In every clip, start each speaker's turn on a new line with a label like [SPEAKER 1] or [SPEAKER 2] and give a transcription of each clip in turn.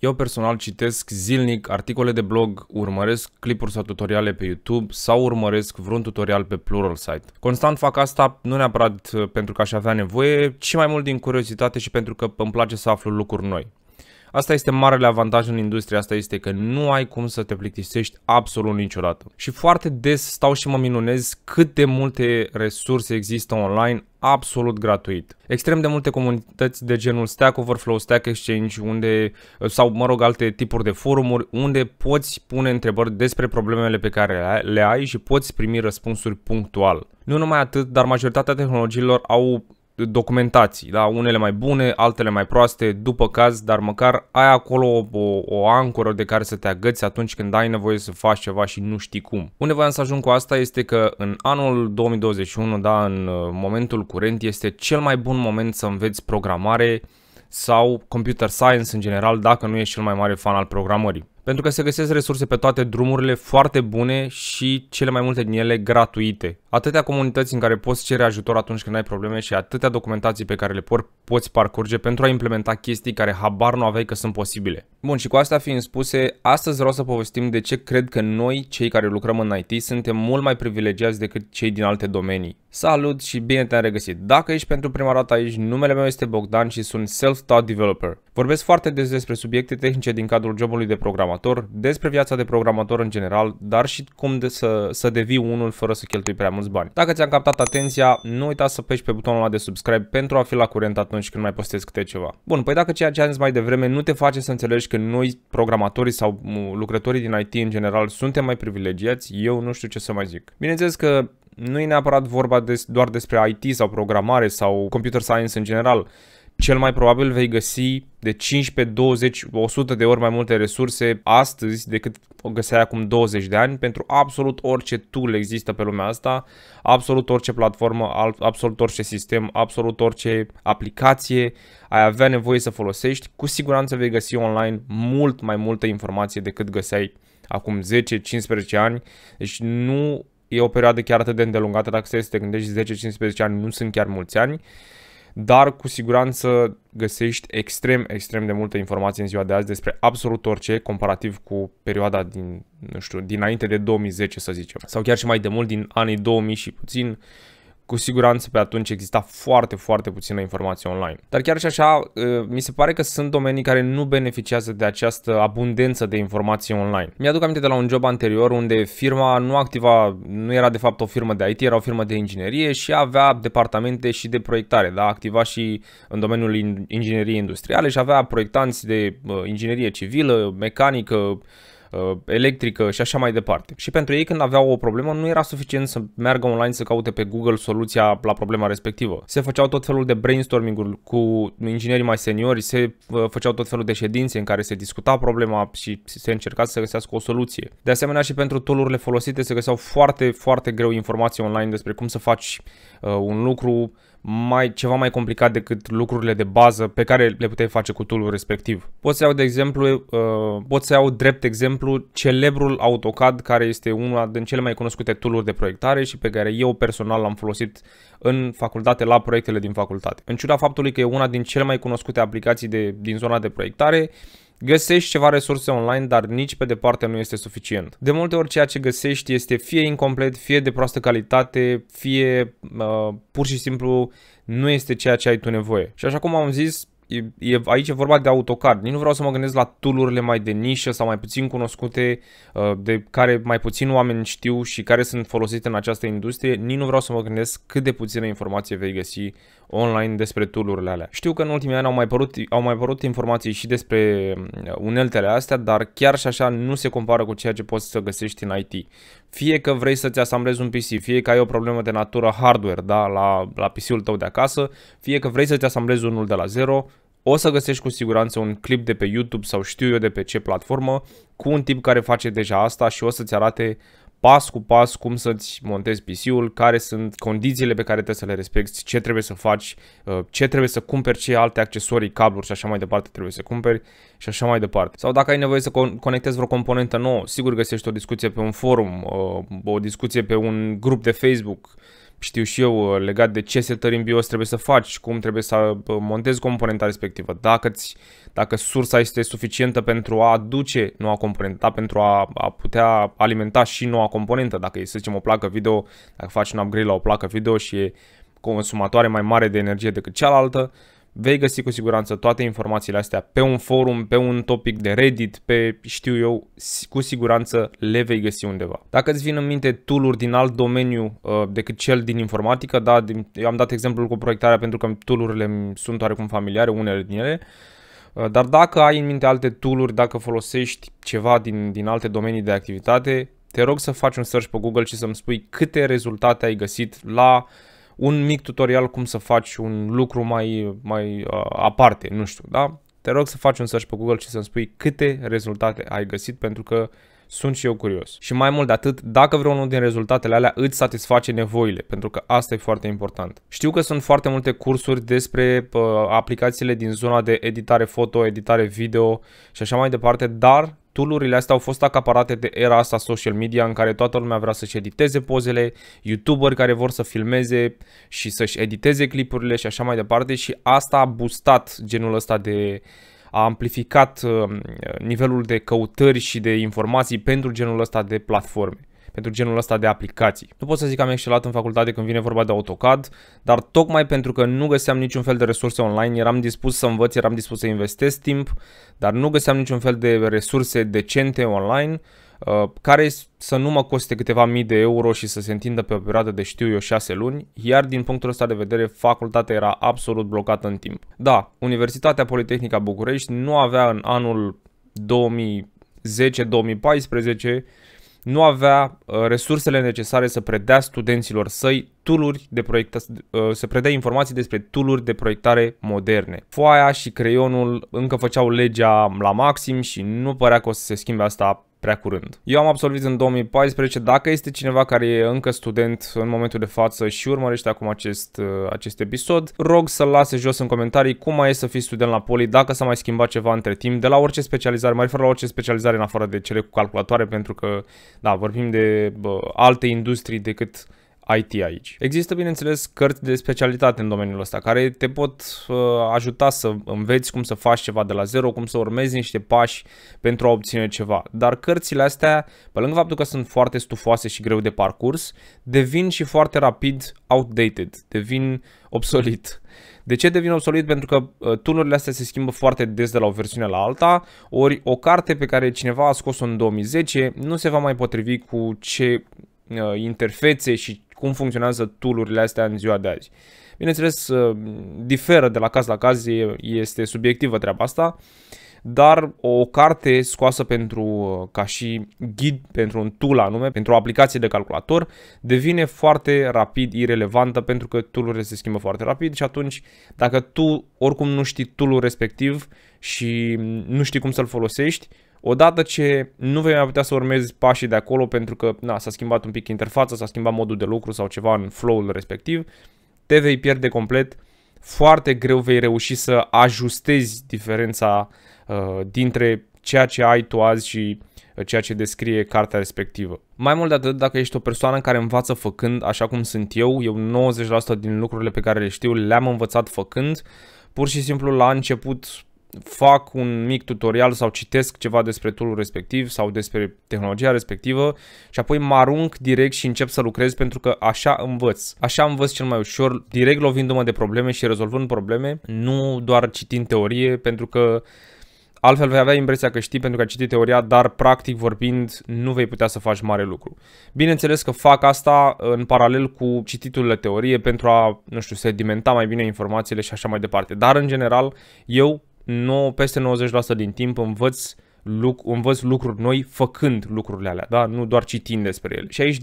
[SPEAKER 1] Eu personal citesc zilnic articole de blog, urmăresc clipuri sau tutoriale pe YouTube sau urmăresc vreun tutorial pe Plural Site. Constant fac asta nu neapărat uh, pentru că aș avea nevoie, ci mai mult din curiozitate și pentru că îmi place să aflu lucruri noi. Asta este marele avantaj în industria asta este că nu ai cum să te plictisești absolut niciodată. Și foarte des stau și mă minunez cât de multe resurse există online absolut gratuit. Extrem de multe comunități de genul Stack Overflow, Stack Exchange, unde, sau mă rog alte tipuri de forumuri, unde poți pune întrebări despre problemele pe care le ai și poți primi răspunsuri punctual. Nu numai atât, dar majoritatea tehnologiilor au documentații, da? unele mai bune, altele mai proaste, după caz, dar măcar ai acolo o, o ancoră de care să te agăți atunci când ai nevoie să faci ceva și nu știi cum. Unde voiam să ajung cu asta este că în anul 2021, da, în uh, momentul curent, este cel mai bun moment să înveți programare sau computer science în general, dacă nu ești cel mai mare fan al programării pentru că se găsesc resurse pe toate drumurile foarte bune și cele mai multe din ele gratuite atâtea comunități în care poți cere ajutor atunci când ai probleme și atâtea documentații pe care le por, poți parcurge pentru a implementa chestii care habar nu aveai că sunt posibile. Bun, și cu asta fiind spuse, astăzi vreau să povestim de ce cred că noi, cei care lucrăm în IT, suntem mult mai privilegiați decât cei din alte domenii. Salut și bine te-am regăsit! Dacă ești pentru prima dată aici, numele meu este Bogdan și sunt self-taught developer. Vorbesc foarte des despre subiecte tehnice din cadrul jobului de programator, despre viața de programator în general, dar și cum de să, să devii unul fără să cheltui prea mult mulți bani. Dacă ți-am captat atenția, nu uita să pești pe butonul ăla de subscribe pentru a fi la curent atunci când mai postez câte ceva. Bun, păi dacă ceea ce am zis mai devreme nu te face să înțelegi că noi, programatorii sau lucrătorii din IT în general, suntem mai privilegiați, eu nu știu ce să mai zic. Bineînțeles că nu e neapărat vorba de, doar despre IT sau programare sau computer science în general cel mai probabil vei găsi de 15, 20, 100 de ori mai multe resurse astăzi decât o găseai acum 20 de ani pentru absolut orice tool există pe lumea asta, absolut orice platformă, absolut orice sistem, absolut orice aplicație ai avea nevoie să folosești, cu siguranță vei găsi online mult mai multă informație decât găseai acum 10-15 ani. Deci nu e o perioadă chiar atât de îndelungată dacă să te gândești 10-15 ani, nu sunt chiar mulți ani dar cu siguranță găsești extrem, extrem de multă informație în ziua de azi despre absolut orice, comparativ cu perioada din, nu știu, dinainte de 2010 să zicem, sau chiar și mai de mult din anii 2000 și puțin, cu siguranță pe atunci exista foarte, foarte puțină informație online. Dar chiar și așa, ă, mi se pare că sunt domenii care nu beneficiază de această abundență de informații online. Mi-aduc aminte de la un job anterior unde firma nu activa, nu era de fapt o firmă de IT, era o firmă de inginerie și avea departamente și de proiectare, da? activa și în domeniul ingineriei industriale și avea proiectanți de ă, inginerie civilă, mecanică, Uh, electrică și așa mai departe. Și pentru ei când aveau o problemă nu era suficient să meargă online să caute pe Google soluția la problema respectivă. Se făceau tot felul de brainstorming-uri cu inginerii mai seniori, se uh, făceau tot felul de ședințe în care se discuta problema și se încerca să găsească o soluție. De asemenea și pentru tool folosite se găseau foarte, foarte greu informații online despre cum să faci uh, un lucru mai, ceva mai complicat decât lucrurile de bază pe care le puteai face cu tool respectiv. Pot să iau de exemplu, uh, pot să iau drept exemplu celebrul AutoCAD care este una din cele mai cunoscute tool de proiectare și pe care eu personal l-am folosit în facultate la proiectele din facultate. În ciuda faptului că e una din cele mai cunoscute aplicații de, din zona de proiectare, Găsești ceva resurse online, dar nici pe departe nu este suficient. De multe ori ceea ce găsești este fie incomplet, fie de proastă calitate, fie uh, pur și simplu nu este ceea ce ai tu nevoie. Și așa cum am zis, e, e, aici e vorba de autocar. Nici nu vreau să mă gândesc la tulurile mai de nișă sau mai puțin cunoscute, uh, de care mai puțin oameni știu și care sunt folosite în această industrie. Nici nu vreau să mă gândesc cât de puțină informație vei găsi online despre tulurile alea. Știu că în ultimii ani au mai, părut, au mai părut informații și despre uh, uneltele astea, dar chiar și așa nu se compară cu ceea ce poți să găsești în IT. Fie că vrei să-ți asamblezi un PC, fie că ai o problemă de natură hardware da, la, la PC-ul tău de acasă, fie că vrei să-ți asamblezi unul de la zero, o să găsești cu siguranță un clip de pe YouTube sau știu eu de pe ce platformă cu un tip care face deja asta și o să-ți arate pas cu pas cum să-ți montezi PC-ul, care sunt condițiile pe care trebuie să le respecti, ce trebuie să faci, uh, ce trebuie să cumperi, ce alte accesorii, cabluri și așa mai departe trebuie să cumperi și așa mai departe. Sau dacă ai nevoie să conectezi vreo componentă nouă, sigur găsești o discuție pe un forum, uh, o discuție pe un grup de Facebook, știu și eu, uh, legat de ce setări în BIOS trebuie să faci, cum trebuie să uh, montezi componenta respectivă, dacă, -ți, dacă sursa este suficientă pentru a aduce noua componentă, da, pentru a, a putea alimenta și noua componentă, dacă e, să zicem, o placă video, dacă faci un upgrade la o placă video și e consumatoare mai mare de energie decât cealaltă, uh, Vei găsi cu siguranță toate informațiile astea pe un forum, pe un topic de Reddit, pe știu eu, cu siguranță le vei găsi undeva. Dacă îți vin în minte tooluri din alt domeniu uh, decât cel din informatică, da, din, eu am dat exemplul cu proiectarea pentru că toolurile sunt oarecum familiare, unele din ele, uh, dar dacă ai în minte alte tooluri, dacă folosești ceva din, din alte domenii de activitate, te rog să faci un search pe Google și să-mi spui câte rezultate ai găsit la uh, un mic tutorial cum să faci un lucru mai, mai uh, aparte, nu știu, da? Te rog să faci un search pe Google și să-mi spui câte rezultate ai găsit pentru că sunt și eu curios. Și mai mult de atât, dacă vreunul din rezultatele alea îți satisface nevoile, pentru că asta e foarte important. Știu că sunt foarte multe cursuri despre uh, aplicațiile din zona de editare foto, editare video și așa mai departe, dar Toolurile astea au fost acaparate de era asta social media în care toată lumea vrea să-și editeze pozele, youtuberi care vor să filmeze și să-și editeze clipurile și așa mai departe și asta a boostat genul ăsta de a amplificat um, nivelul de căutări și de informații pentru genul ăsta de platforme pentru genul ăsta de aplicații. Nu pot să zic că am excelat în facultate când vine vorba de AutoCAD, dar tocmai pentru că nu găseam niciun fel de resurse online, eram dispus să învăț, eram dispus să investesc timp, dar nu găseam niciun fel de resurse decente online, uh, care să nu mă coste câteva mii de euro și să se întindă pe o perioadă de știu eu 6 luni, iar din punctul ăsta de vedere facultatea era absolut blocată în timp. Da, Universitatea Politehnica București nu avea în anul 2010-2014 nu avea uh, resursele necesare să predea studenților săi tooluri de proiecta, uh, să predea informații despre tooluri de proiectare moderne. Foaia și creionul încă făceau legea la maxim și nu părea că o să se schimbe asta prea curând. Eu am absolvit în 2014, dacă este cineva care e încă student în momentul de față și urmărește acum acest, uh, acest episod, rog să lase jos în comentarii cum mai e să fii student la poli, dacă s-a mai schimbat ceva între timp, de la orice specializare, mai fără la orice specializare în afară de cele cu calculatoare, pentru că, da, vorbim de bă, alte industrii decât IT aici. Există, bineînțeles, cărți de specialitate în domeniul ăsta care te pot uh, ajuta să înveți cum să faci ceva de la zero, cum să urmezi niște pași pentru a obține ceva. Dar cărțile astea, pe lângă faptul că sunt foarte stufoase și greu de parcurs, devin și foarte rapid outdated, devin obsolet. De ce devin obsolet? Pentru că uh, tunurile astea se schimbă foarte des de la o versiune la alta, ori o carte pe care cineva a scos-o în 2010 nu se va mai potrivi cu ce uh, interfețe și cum funcționează tool astea în ziua de azi. Bineînțeles, uh, diferă de la caz la caz, este subiectivă treaba asta, dar o carte scoasă pentru, uh, ca și ghid pentru un tool anume, pentru o aplicație de calculator, devine foarte rapid irelevantă pentru că tool se schimbă foarte rapid și atunci dacă tu oricum nu știi tool respectiv și nu știi cum să-l folosești, Odată ce nu vei mai putea să urmezi pașii de acolo pentru că na, s-a schimbat un pic interfața, s-a schimbat modul de lucru sau ceva în flow-ul respectiv, te vei pierde complet, foarte greu vei reuși să ajustezi diferența uh, dintre ceea ce ai tu azi și uh, ceea ce descrie cartea respectivă. Mai mult de atât, dacă ești o persoană care învață făcând, așa cum sunt eu, eu 90% din lucrurile pe care le știu le-am învățat făcând, pur și simplu la început fac un mic tutorial sau citesc ceva despre tool respectiv sau despre tehnologia respectivă și apoi mă arunc direct și încep să lucrez pentru că așa învăț. Așa învăț cel mai ușor, direct lovindu-mă de probleme și rezolvând probleme, nu doar citind teorie, pentru că Altfel vei avea impresia că știi pentru că ai citit teoria, dar practic vorbind nu vei putea să faci mare lucru. Bineînțeles că fac asta în paralel cu cititul la teorie pentru a, nu știu, sedimenta mai bine informațiile și așa mai departe. Dar în general, eu nou, peste 90% din timp învăț, luc, învăț lucruri noi făcând lucrurile alea, da? nu doar citind despre ele. Și aici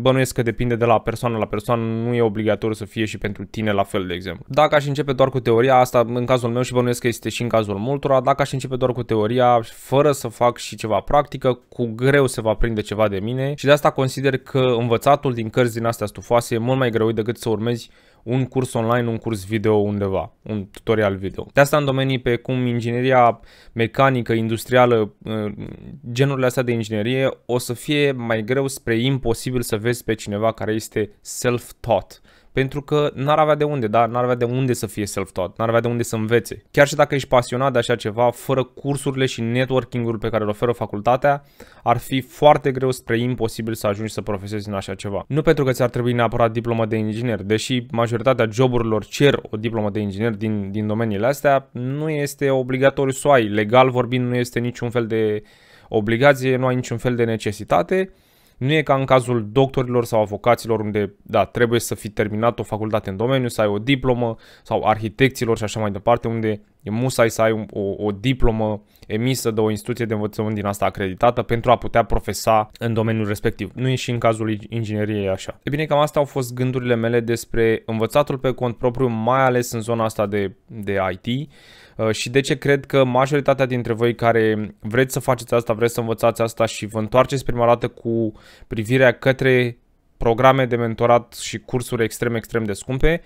[SPEAKER 1] bănuiesc că depinde de la persoană la persoană, nu e obligatoriu să fie și pentru tine la fel, de exemplu. Dacă aș începe doar cu teoria, asta în cazul meu și bănuiesc că este și în cazul multora, dacă aș începe doar cu teoria, fără să fac și ceva practică, cu greu se va prinde ceva de mine și de asta consider că învățatul din cărți din astea stufoase e mult mai greu decât să urmezi un curs online, un curs video undeva, un tutorial video. De asta în domenii pe cum ingineria mecanică, industrială, uh, genurile astea de inginerie, o să fie mai greu spre imposibil să vezi pe cineva care este self-taught pentru că n-ar avea de unde, da? N-ar avea de unde să fie self-taught, n-ar avea de unde să învețe. Chiar și dacă ești pasionat de așa ceva, fără cursurile și networking-ul pe care îl oferă facultatea, ar fi foarte greu spre imposibil să ajungi să profesezi în așa ceva. Nu pentru că ți-ar trebui neapărat diplomă de inginer, deși majoritatea joburilor cer o diplomă de inginer din, din domeniile astea, nu este obligatoriu să ai. Legal vorbind, nu este niciun fel de obligație, nu ai niciun fel de necesitate nu e ca în cazul doctorilor sau avocaților unde, da, trebuie să fi terminat o facultate în domeniu, să ai o diplomă sau arhitecților și așa mai departe, unde E musai să ai o, o, diplomă emisă de o instituție de învățământ din asta acreditată pentru a putea profesa în domeniul respectiv. Nu e și în cazul ingineriei așa. E bine, cam asta au fost gândurile mele despre învățatul pe cont propriu, mai ales în zona asta de, de IT uh, și de ce cred că majoritatea dintre voi care vreți să faceți asta, vreți să învățați asta și vă întoarceți prima dată cu privirea către programe de mentorat și cursuri extrem, extrem de scumpe,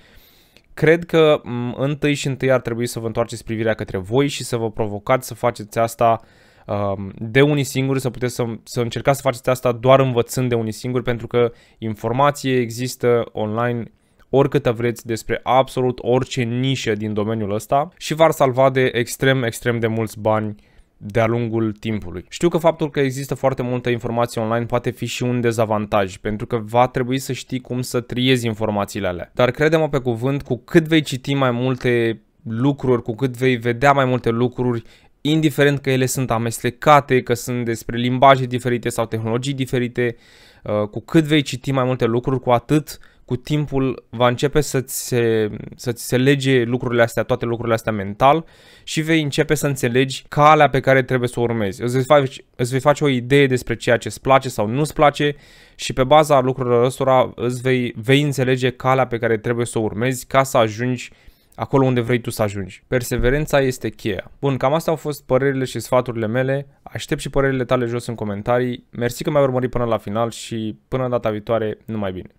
[SPEAKER 1] Cred că mm, întâi și întâi ar trebui să vă întoarceți privirea către voi și să vă provocați să faceți asta um, de unii singuri, să puteți să, să încercați să faceți asta doar învățând de unii singuri, pentru că informație există online oricât vreți despre absolut orice nișă din domeniul ăsta și v-ar salva de extrem, extrem de mulți bani de-a lungul timpului. Știu că faptul că există foarte multă informație online poate fi și un dezavantaj, pentru că va trebui să știi cum să triezi informațiile alea. Dar credem pe cuvânt, cu cât vei citi mai multe lucruri, cu cât vei vedea mai multe lucruri, indiferent că ele sunt amestecate, că sunt despre limbaje diferite sau tehnologii diferite, uh, cu cât vei citi mai multe lucruri, cu atât uh, cu timpul va începe să-ți se, să-ți se lege lucrurile astea, toate lucrurile astea mental și vei începe să înțelegi calea pe care trebuie să o urmezi. Îți vei face, îți vei face o idee despre ceea ce îți place sau nu îți place și pe baza lucrurilor ăstora îți vei, vei înțelege calea pe care trebuie să o urmezi ca să ajungi acolo unde vrei tu să ajungi. Perseverența este cheia. Bun, cam astea au fost părerile și sfaturile mele. Aștept și părerile tale jos în comentarii. Mersi că m-ai urmărit până la final și până data viitoare, numai bine.